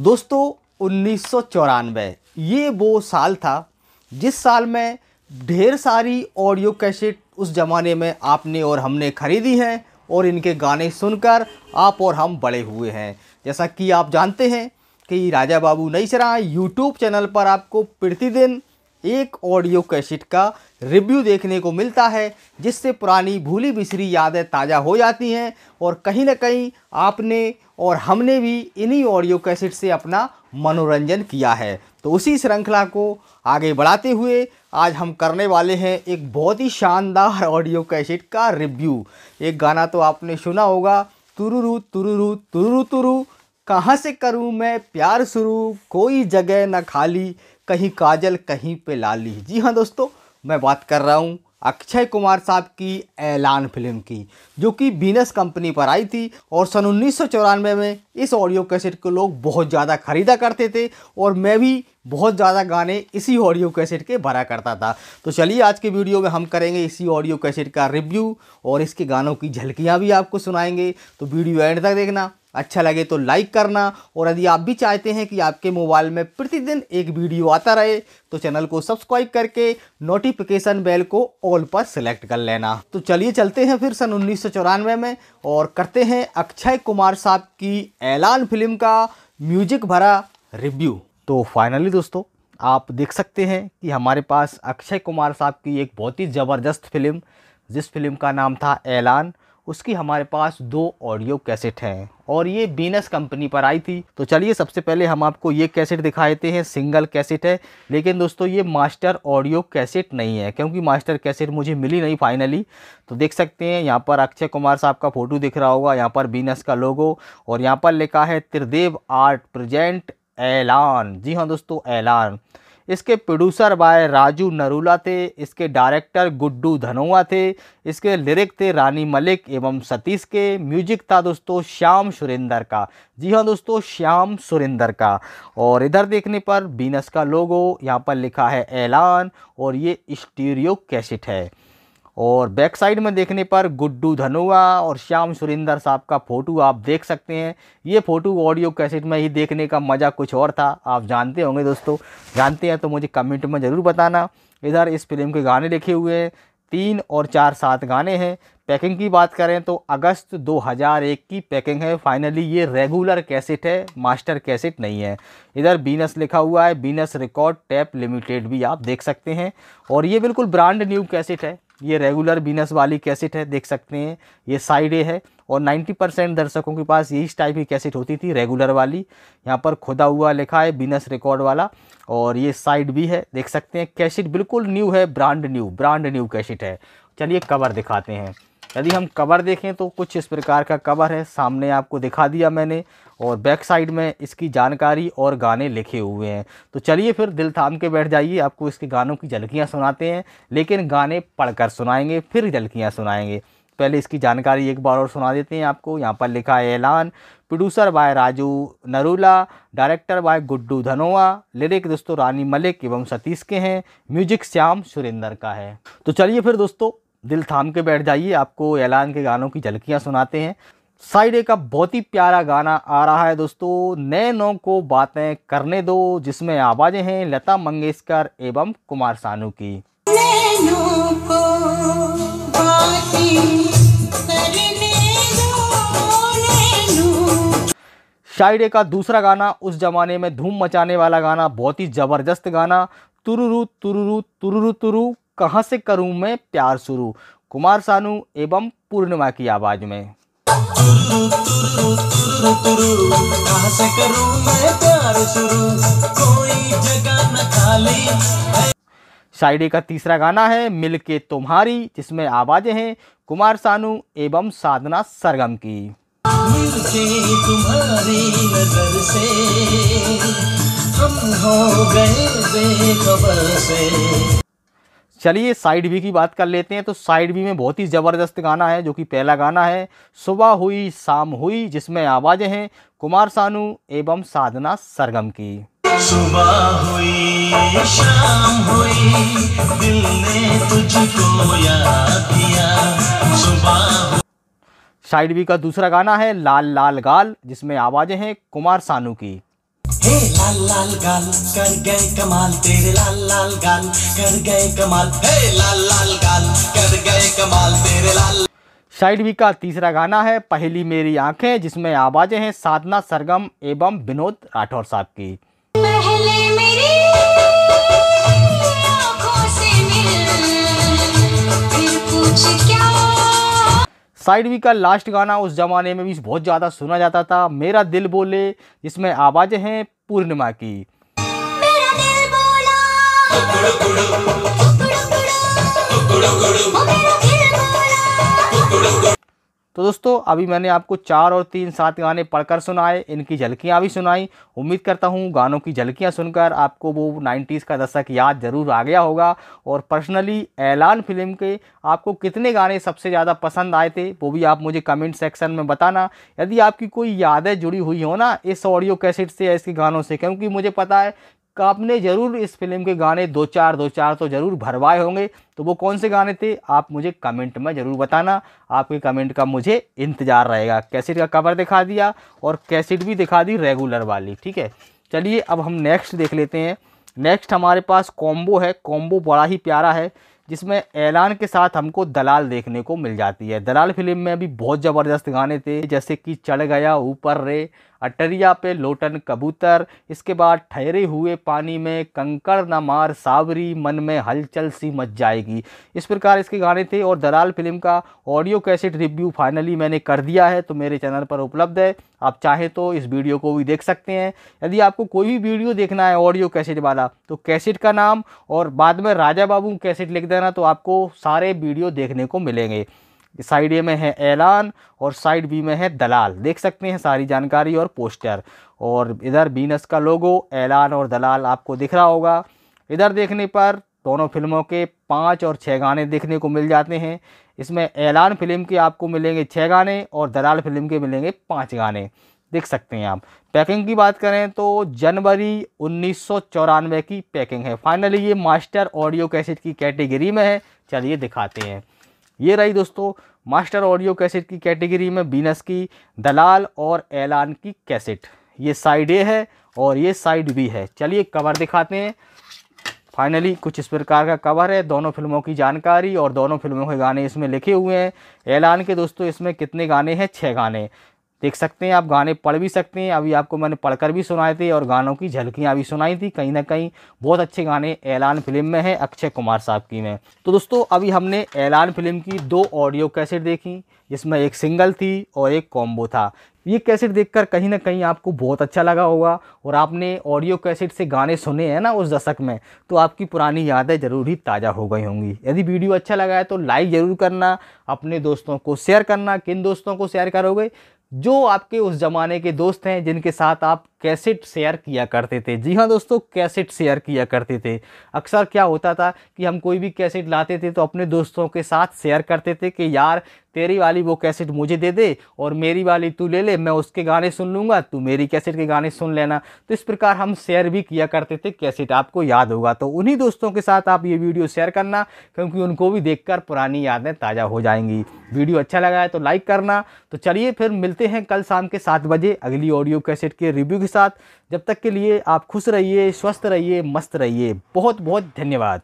दोस्तों उन्नीस ये वो साल था जिस साल में ढेर सारी ऑडियो कैसेट उस ज़माने में आपने और हमने ख़रीदी हैं और इनके गाने सुनकर आप और हम बड़े हुए हैं जैसा कि आप जानते हैं कि राजा बाबू नई सरा यूट्यूब चैनल पर आपको प्रतिदिन एक ऑडियो कैसेट का रिव्यू देखने को मिलता है जिससे पुरानी भूली बिसरी यादें ताज़ा हो जाती हैं और कहीं ना कहीं आपने और हमने भी इन्हीं ऑडियो कैसेट से अपना मनोरंजन किया है तो उसी श्रृंखला को आगे बढ़ाते हुए आज हम करने वाले हैं एक बहुत ही शानदार ऑडियो कैसेट का रिव्यू एक गाना तो आपने सुना होगा तुरुरु तुरुरु तुरुरु तुरु कहाँ से करूँ मैं प्यार शुरू कोई जगह न खाली कहीं काजल कहीं पे लाली जी हाँ दोस्तों मैं बात कर रहा हूँ अक्षय कुमार साहब की ऐलान फिल्म की जो कि बीनस कंपनी पर आई थी और सन उन्नीस में इस ऑडियो कैसेट को लोग बहुत ज़्यादा ख़रीदा करते थे और मैं भी बहुत ज़्यादा गाने इसी ऑडियो कैसेट के भरा करता था तो चलिए आज के वीडियो में हम करेंगे इसी ऑडियो कैसेट का रिव्यू और इसके गानों की झलकियाँ भी आपको सुनाएंगे तो वीडियो एंड तक देखना अच्छा लगे तो लाइक करना और यदि आप भी चाहते हैं कि आपके मोबाइल में प्रतिदिन एक वीडियो आता रहे तो चैनल को सब्सक्राइब करके नोटिफिकेशन बेल को ऑल पर सेलेक्ट कर लेना तो चलिए चलते हैं फिर सन उन्नीस में और करते हैं अक्षय कुमार साहब की ऐलान फिल्म का म्यूजिक भरा रिव्यू तो फाइनली दोस्तों आप देख सकते हैं कि हमारे पास अक्षय कुमार साहब की एक बहुत ही ज़बरदस्त फिल्म जिस फिल्म का नाम था ऐलान उसकी हमारे पास दो ऑडियो कैसेट हैं और ये बीनस कंपनी पर आई थी तो चलिए सबसे पहले हम आपको ये कैसेट दिखा देते हैं सिंगल कैसेट है लेकिन दोस्तों ये मास्टर ऑडियो कैसेट नहीं है क्योंकि मास्टर कैसेट मुझे मिली नहीं फाइनली तो देख सकते हैं यहाँ पर अक्षय कुमार साहब का फ़ोटो दिख रहा होगा यहाँ पर बीनस का लोगो और यहाँ पर लिखा है त्रिदेव आर्ट प्रजेंट ऐलान जी हाँ दोस्तों ऐलान इसके प्रोड्यूसर बाय राजू नरूला थे इसके डायरेक्टर गुड्डू धनोआ थे इसके लिरिक थे रानी मलिक एवं सतीश के म्यूजिक था दोस्तों श्याम सुरेंदर का जी हाँ दोस्तों श्याम सुरेंदर का और इधर देखने पर बीनस का लोगो यहाँ पर लिखा है ऐलान और ये स्टीरियो कैसेट है और बैक साइड में देखने पर गुड्डू धनोआ और श्याम सुरेंदर साहब का फ़ोटो आप देख सकते हैं ये फ़ोटो ऑडियो कैसेट में ही देखने का मज़ा कुछ और था आप जानते होंगे दोस्तों जानते हैं तो मुझे कमेंट में ज़रूर बताना इधर इस फिल्म के गाने लिखे हुए हैं तीन और चार सात गाने हैं पैकिंग की बात करें तो अगस्त 2001 की पैकिंग है फाइनली ये रेगुलर कैसेट है मास्टर कैसेट नहीं है इधर बीनस लिखा हुआ है बीनस रिकॉर्ड टैप लिमिटेड भी आप देख सकते हैं और ये बिल्कुल ब्रांड न्यू कैसेट है ये रेगुलर बीनस वाली कैसेट है देख सकते हैं ये साइड ए है और 90 परसेंट दर्शकों के पास यही टाइप की कैसेट होती थी रेगुलर वाली यहाँ पर खुदा हुआ लिखा है बीनस रिकॉर्ड वाला और ये साइड भी है देख सकते हैं कैसेट बिल्कुल न्यू है brand new brand new cassette है चलिए कवर दिखाते हैं यदि हम कवर देखें तो कुछ इस प्रकार का कवर है सामने आपको दिखा दिया मैंने और बैक साइड में इसकी जानकारी और गाने लिखे हुए हैं तो चलिए फिर दिल थाम के बैठ जाइए आपको इसके गानों की झलकियाँ सुनाते हैं लेकिन गाने पढ़कर सुनाएंगे फिर झलकियाँ सुनाएंगे पहले इसकी जानकारी एक बार और सुना देते हैं आपको यहाँ पर लिखा है Elaan producer by Raju Narula director by Guddu Dhanoa lyric दोस्तों रानी मलिक एवं सतीश के हैं म्यूजिक श्याम सुरेंद्र का है तो चलिए फिर दोस्तों दिल थाम के बैठ जाइए आपको ऐलान के गानों की झलकियाँ सुनाते हैं साइड ए का बहुत ही प्यारा गाना आ रहा है दोस्तों नए नौ को बातें करने दो जिसमें आवाज़ें हैं लता मंगेशकर एवं कुमार सानू की शाइडे का दूसरा गाना उस जमाने में धूम मचाने वाला गाना बहुत ही ज़बरदस्त गाना तुरुरु तुरुरु तुरुरु तुरु कहाँ से करूँ मैं प्यार शुरू कुमार सानू एवं पूर्णिमा की आवाज़ में शायरी का तीसरा गाना है मिल के तुम्हारी जिसमें आवाज़ें हैं कुमार सानू एवं साधना सरगम की तुम्हारी नजर से हम हो गए बेखबर से चलिए साइड बी की बात कर लेते हैं तो साइड बी में बहुत ही ज़बरदस्त गाना है जो कि पहला गाना है सुबह हुई शाम हुई जिसमें आवाज़ें हैं कुमार सानू एवं साधना सरगम की सुबह हुई शाम हुई दिल ने तुझको याद किया सुबह साइड बी का दूसरा गाना है लाल लाल गाल जिसमें आवाज़ें हैं कुमार सानू की हे लाल लाल गाल कर गए कमाल तेरे लाल लाल गाल कर गए कमाल हे लाल लाल गाल कर गए कमाल तेरे लाल साइड बी का तीसरा गाना है पहली मेरी आंखें जिसमें आवाज़ें हैं साधना सरगम एवं विनोद राठौर साहब की साइड वी का लास्ट गाना उस ज़माने में भी बहुत ज़्यादा सुना जाता था मेरा दिल बोले जिसमें आवाज़ें हैं पूर्णिमा की मेरा दिल बोला। तो दोस्तों अभी मैंने आपको चार और तीन सात गाने पढ़कर सुनाए इनकी झलकियाँ भी सुनाई उम्मीद करता हूँ गानों की झलकियाँ सुनकर आपको वो नाइन्टीज़ का दशक याद ज़रूर आ गया होगा और पर्सनली ऐलान फिल्म के आपको कितने गाने सबसे ज़्यादा पसंद आए थे वो भी आप मुझे कमेंट सेक्शन में बताना यदि आपकी कोई यादें जुड़ी हुई हो ना इस ऑडियो कैसेट से या इसके गानों से क्योंकि मुझे पता है का आपने ज़रूर इस फिल्म के गाने दो चार दो चार तो ज़रूर भरवाए होंगे तो वो कौन से गाने थे आप मुझे कमेंट में ज़रूर बताना आपके कमेंट का मुझे इंतज़ार रहेगा कैसेट का कवर दिखा दिया और कैसेट भी दिखा दी रेगुलर वाली ठीक है चलिए अब हम नेक्स्ट देख लेते हैं नेक्स्ट हमारे पास कॉम्बो है कॉम्बो बड़ा ही प्यारा है जिसमें ऐलान के साथ हमको दलाल देखने को मिल जाती है दलाल फिल्म में भी बहुत ज़बरदस्त गाने थे जैसे कि चढ़ गया ऊपर रे अटरिया पे लोटन कबूतर इसके बाद ठहरे हुए पानी में कंकड़ न मार सावरी मन में हलचल सी मच जाएगी इस प्रकार इसके गाने थे और दलाल फिल्म का ऑडियो कैसेट रिव्यू फाइनली मैंने कर दिया है तो मेरे चैनल पर उपलब्ध है आप चाहें तो इस वीडियो को भी देख सकते हैं यदि आपको कोई भी वीडियो देखना है ऑडियो कैसेट वाला तो कैसेट का नाम और बाद में राजा बाबू कैसेट लिख देना तो आपको सारे वीडियो देखने को मिलेंगे साइड ए में है ऐलान और साइड बी में है दलाल देख सकते हैं सारी जानकारी और पोस्टर और इधर बीनस का लोगो ऐलान और दलाल आपको दिख रहा होगा इधर देखने पर दोनों फिल्मों के पाँच और छः गाने देखने को मिल जाते हैं इसमें ऐलान फिल्म के आपको मिलेंगे छः गाने और दलाल फिल्म के मिलेंगे पाँच गाने देख सकते हैं आप पैकिंग की बात करें तो जनवरी उन्नीस की पैकिंग है फाइनली ये मास्टर ऑडियो कैसेट की कैटेगरी में है चलिए दिखाते हैं ये रही दोस्तों मास्टर ऑडियो कैसेट की कैटेगरी में बीनस की दलाल और ऐलान की कैसेट ये साइड ए है और ये साइड बी है चलिए कवर दिखाते हैं फाइनली कुछ इस प्रकार का कवर है दोनों फिल्मों की जानकारी और दोनों फिल्मों के गाने इसमें लिखे हुए हैं ऐलान के दोस्तों इसमें कितने गाने हैं छः गाने देख सकते हैं आप गाने पढ़ भी सकते हैं अभी आपको मैंने पढ़कर भी सुनाए थे और गानों की झलकियाँ भी सुनाई थी कहीं ना कहीं बहुत अच्छे गाने ऐलान फिल्म में हैं अक्षय कुमार साहब की में तो दोस्तों अभी हमने ऐलान फिल्म की दो ऑडियो कैसेट देखी जिसमें एक सिंगल थी और एक कॉम्बो था ये कैसेट देखकर कहीं ना कहीं आपको बहुत अच्छा लगा होगा और आपने ऑडियो कैसेट से गाने सुने हैं ना उस दशक में तो आपकी पुरानी यादें ज़रूर ही ताज़ा हो गई होंगी यदि वीडियो अच्छा लगा है तो लाइक ज़रूर करना अपने दोस्तों को शेयर करना किन दोस्तों को शेयर करोगे जो आपके उस ज़माने के दोस्त हैं जिनके साथ आप कैसेट शेयर किया करते थे जी हाँ दोस्तों कैसेट शेयर किया करते थे अक्सर क्या होता था कि हम कोई भी कैसेट लाते थे तो अपने दोस्तों के साथ शेयर करते थे कि यार तेरी वाली वो कैसेट मुझे दे दे और मेरी वाली तू ले ले मैं उसके गाने सुन लूँगा तू मेरी कैसेट के गाने सुन लेना तो इस प्रकार हम शेयर भी किया करते थे कैसेट आपको याद होगा तो उन्हीं दोस्तों के साथ आप ये वीडियो शेयर करना क्योंकि उनको भी देख पुरानी यादें ताज़ा हो जाएंगी वीडियो अच्छा लगा है तो लाइक करना तो चलिए फिर मिलते हैं कल शाम के सात बजे अगली ऑडियो कैसेट के रिव्यू के साथ जब तक के लिए आप खुश रहिए स्वस्थ रहिए मस्त रहिए बहुत बहुत धन्यवाद